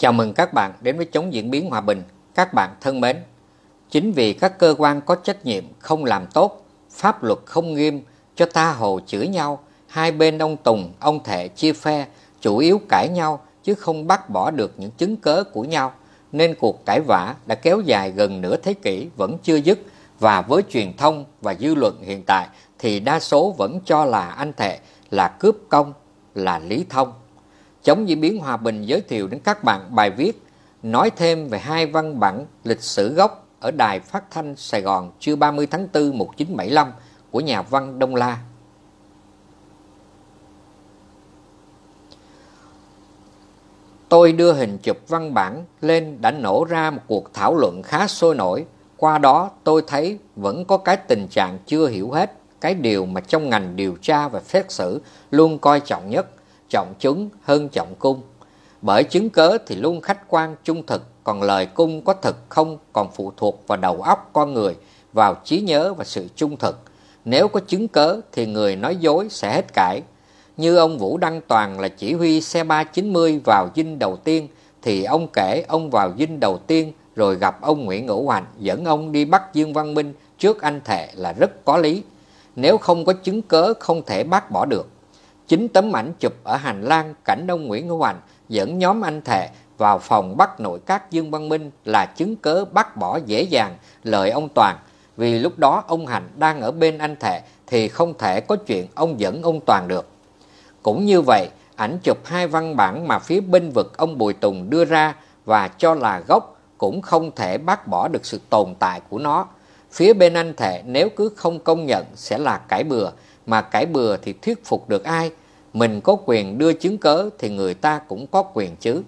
Chào mừng các bạn đến với Chống Diễn biến Hòa bình. Các bạn thân mến, chính vì các cơ quan có trách nhiệm không làm tốt, pháp luật không nghiêm, cho ta hồ chửi nhau, hai bên ông Tùng, ông Thệ chia phe, chủ yếu cãi nhau chứ không bác bỏ được những chứng cớ của nhau, nên cuộc cãi vã đã kéo dài gần nửa thế kỷ vẫn chưa dứt và với truyền thông và dư luận hiện tại thì đa số vẫn cho là anh Thệ là cướp công, là Lý Thông. Chống diễn biến hòa bình giới thiệu đến các bạn bài viết nói thêm về hai văn bản lịch sử gốc ở Đài Phát Thanh Sài Gòn trưa 30 tháng 4 1975 của nhà văn Đông La. Tôi đưa hình chụp văn bản lên đã nổ ra một cuộc thảo luận khá sôi nổi. Qua đó tôi thấy vẫn có cái tình trạng chưa hiểu hết cái điều mà trong ngành điều tra và xét xử luôn coi trọng nhất trọng chứng hơn trọng cung. Bởi chứng cớ thì luôn khách quan trung thực, còn lời cung có thật không còn phụ thuộc vào đầu óc con người, vào trí nhớ và sự trung thực. Nếu có chứng cớ thì người nói dối sẽ hết cãi. Như ông Vũ Đăng Toàn là chỉ huy xe 390 vào dinh đầu tiên, thì ông kể ông vào dinh đầu tiên rồi gặp ông Nguyễn Ngũ Hoành dẫn ông đi bắt Dương Văn Minh trước anh Thệ là rất có lý. Nếu không có chứng cớ không thể bác bỏ được. 9 tấm ảnh chụp ở hành lang cảnh ông Nguyễn Hữu Hoành dẫn nhóm anh Thệ vào phòng bắt nội các Dương Văn Minh là chứng cớ bắt bỏ dễ dàng lời ông Toàn. Vì lúc đó ông Hành đang ở bên anh Thệ thì không thể có chuyện ông dẫn ông Toàn được. Cũng như vậy, ảnh chụp hai văn bản mà phía bên vực ông Bùi Tùng đưa ra và cho là gốc cũng không thể bác bỏ được sự tồn tại của nó. Phía bên anh Thệ nếu cứ không công nhận sẽ là cải bừa, mà cãi bừa thì thuyết phục được ai mình có quyền đưa chứng cớ thì người ta cũng có quyền chứ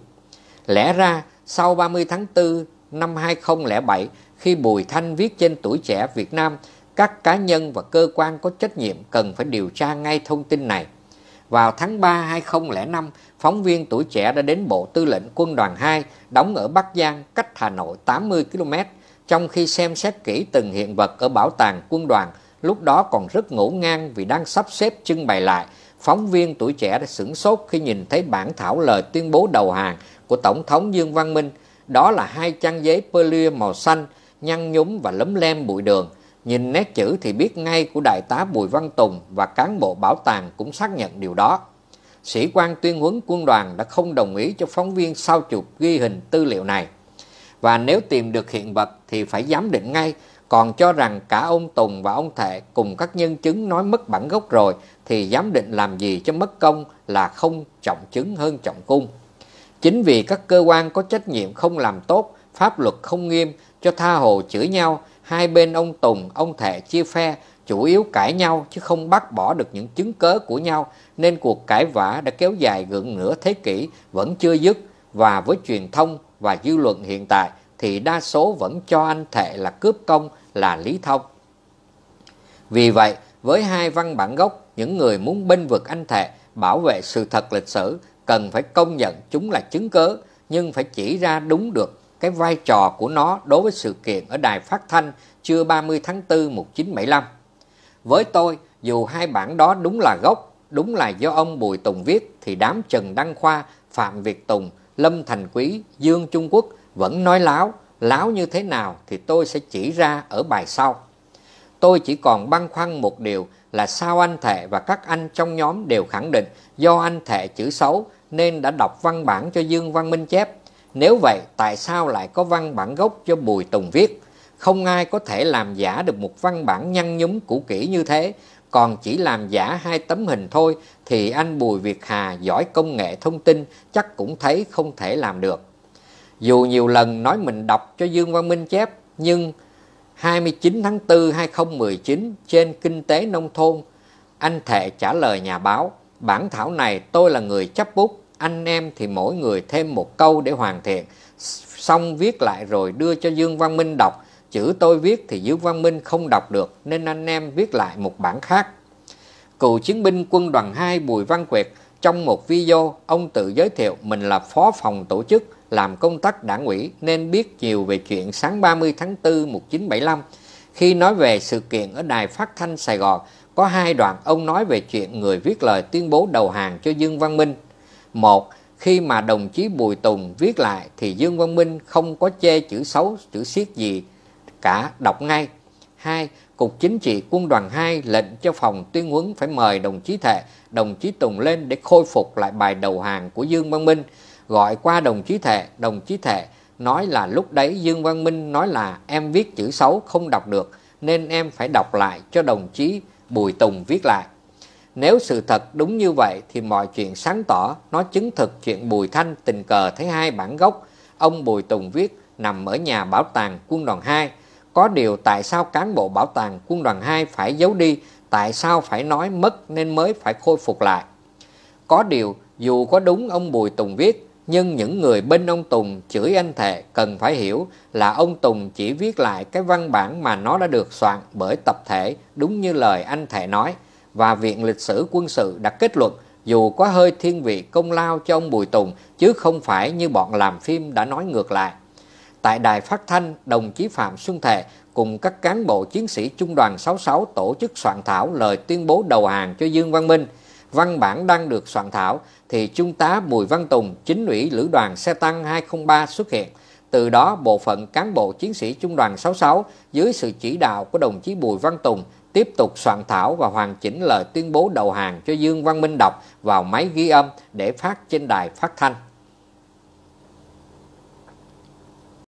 lẽ ra sau 30 tháng 4 năm 2007 khi Bùi Thanh viết trên tuổi trẻ Việt Nam các cá nhân và cơ quan có trách nhiệm cần phải điều tra ngay thông tin này vào tháng 3 2005 phóng viên tuổi trẻ đã đến Bộ Tư lệnh Quân đoàn 2 đóng ở Bắc Giang cách Hà Nội 80 km trong khi xem xét kỹ từng hiện vật ở Bảo tàng Quân đoàn lúc đó còn rất ngổ ngang vì đang sắp xếp trưng bày lại. Phóng viên tuổi trẻ đã sửng sốt khi nhìn thấy bản thảo lời tuyên bố đầu hàng của Tổng thống Dương Văn Minh. Đó là hai trang giấy pơ màu xanh, nhăn nhúm và lấm lem bụi đường. Nhìn nét chữ thì biết ngay của Đại tá Bùi Văn Tùng và cán bộ bảo tàng cũng xác nhận điều đó. Sĩ quan tuyên huấn quân đoàn đã không đồng ý cho phóng viên sao chụp ghi hình tư liệu này. Và nếu tìm được hiện vật thì phải giám định ngay còn cho rằng cả ông Tùng và ông Thệ cùng các nhân chứng nói mất bản gốc rồi thì giám định làm gì cho mất công là không trọng chứng hơn trọng cung. Chính vì các cơ quan có trách nhiệm không làm tốt, pháp luật không nghiêm cho tha hồ chửi nhau, hai bên ông Tùng, ông Thệ chia phe chủ yếu cãi nhau chứ không bác bỏ được những chứng cớ của nhau nên cuộc cãi vã đã kéo dài gần nửa thế kỷ vẫn chưa dứt và với truyền thông và dư luận hiện tại thì đa số vẫn cho anh Thệ là cướp công là lý thông vì vậy với hai văn bản gốc những người muốn bênh vực anh thệ bảo vệ sự thật lịch sử cần phải công nhận chúng là chứng cớ nhưng phải chỉ ra đúng được cái vai trò của nó đối với sự kiện ở đài phát thanh trưa 30 tháng 4 1975. Với tôi, dù hai bản đó đúng là gốc, đúng là do ông Bùi Tùng viết thì đám Trần Đăng Khoa, Phạm Việt Tùng, Lâm Thành Quý, Dương Trung Quốc vẫn nói láo, láo như thế nào thì tôi sẽ chỉ ra ở bài sau. Tôi chỉ còn băn khoăn một điều là sao anh Thệ và các anh trong nhóm đều khẳng định do anh Thệ chữ xấu nên đã đọc văn bản cho Dương Văn Minh chép. Nếu vậy, tại sao lại có văn bản gốc cho Bùi Tùng viết? Không ai có thể làm giả được một văn bản nhăn nhúm cũ kỹ như thế, còn chỉ làm giả hai tấm hình thôi thì anh Bùi Việt Hà giỏi công nghệ thông tin chắc cũng thấy không thể làm được. Dù nhiều lần nói mình đọc cho Dương Văn Minh chép, nhưng 29 tháng 4 2019 trên Kinh tế Nông thôn, anh Thệ trả lời nhà báo, bản thảo này tôi là người chấp bút, anh em thì mỗi người thêm một câu để hoàn thiện, xong viết lại rồi đưa cho Dương Văn Minh đọc, chữ tôi viết thì Dương Văn Minh không đọc được nên anh em viết lại một bản khác. Cựu chiến binh quân đoàn 2 Bùi Văn Quyệt trong một video ông tự giới thiệu mình là phó phòng tổ chức, làm công tác đảng ủy nên biết nhiều về chuyện sáng 30 tháng 4 1975. Khi nói về sự kiện ở đài phát thanh Sài Gòn, có hai đoạn ông nói về chuyện người viết lời tuyên bố đầu hàng cho Dương Văn Minh. Một, khi mà đồng chí Bùi Tùng viết lại thì Dương Văn Minh không có chê chữ xấu, chữ siết gì cả, đọc ngay. Hai, Cục Chính trị Quân đoàn 2 lệnh cho phòng tuyên huấn phải mời đồng chí Thệ, đồng chí Tùng lên để khôi phục lại bài đầu hàng của Dương Văn Minh gọi qua đồng chí Thệ, đồng chí Thệ nói là lúc đấy Dương Văn Minh nói là em viết chữ xấu không đọc được nên em phải đọc lại cho đồng chí Bùi Tùng viết lại. Nếu sự thật đúng như vậy thì mọi chuyện sáng tỏ, nó chứng thực chuyện Bùi Thanh tình cờ thấy hai bản gốc ông Bùi Tùng viết nằm ở nhà bảo tàng quân đoàn 2. Có điều tại sao cán bộ bảo tàng quân đoàn 2 phải giấu đi, tại sao phải nói mất nên mới phải khôi phục lại. Có điều dù có đúng ông Bùi Tùng viết nhưng những người bên ông Tùng chửi anh Thệ cần phải hiểu là ông Tùng chỉ viết lại cái văn bản mà nó đã được soạn bởi tập thể đúng như lời anh Thệ nói. Và Viện Lịch sử Quân sự đã kết luận dù có hơi thiên vị công lao cho ông Bùi Tùng chứ không phải như bọn làm phim đã nói ngược lại. Tại đài phát thanh, đồng chí Phạm Xuân Thệ cùng các cán bộ chiến sĩ Trung đoàn 66 tổ chức soạn thảo lời tuyên bố đầu hàng cho Dương Văn Minh – văn bản đang được soạn thảo thì Trung tá Bùi Văn Tùng, chính ủy Lữ đoàn xe tăng 203 xuất hiện. Từ đó, bộ phận cán bộ chiến sĩ Trung đoàn 66 dưới sự chỉ đạo của đồng chí Bùi Văn Tùng tiếp tục soạn thảo và hoàn chỉnh lời tuyên bố đầu hàng cho Dương Văn Minh đọc vào máy ghi âm để phát trên đài phát thanh.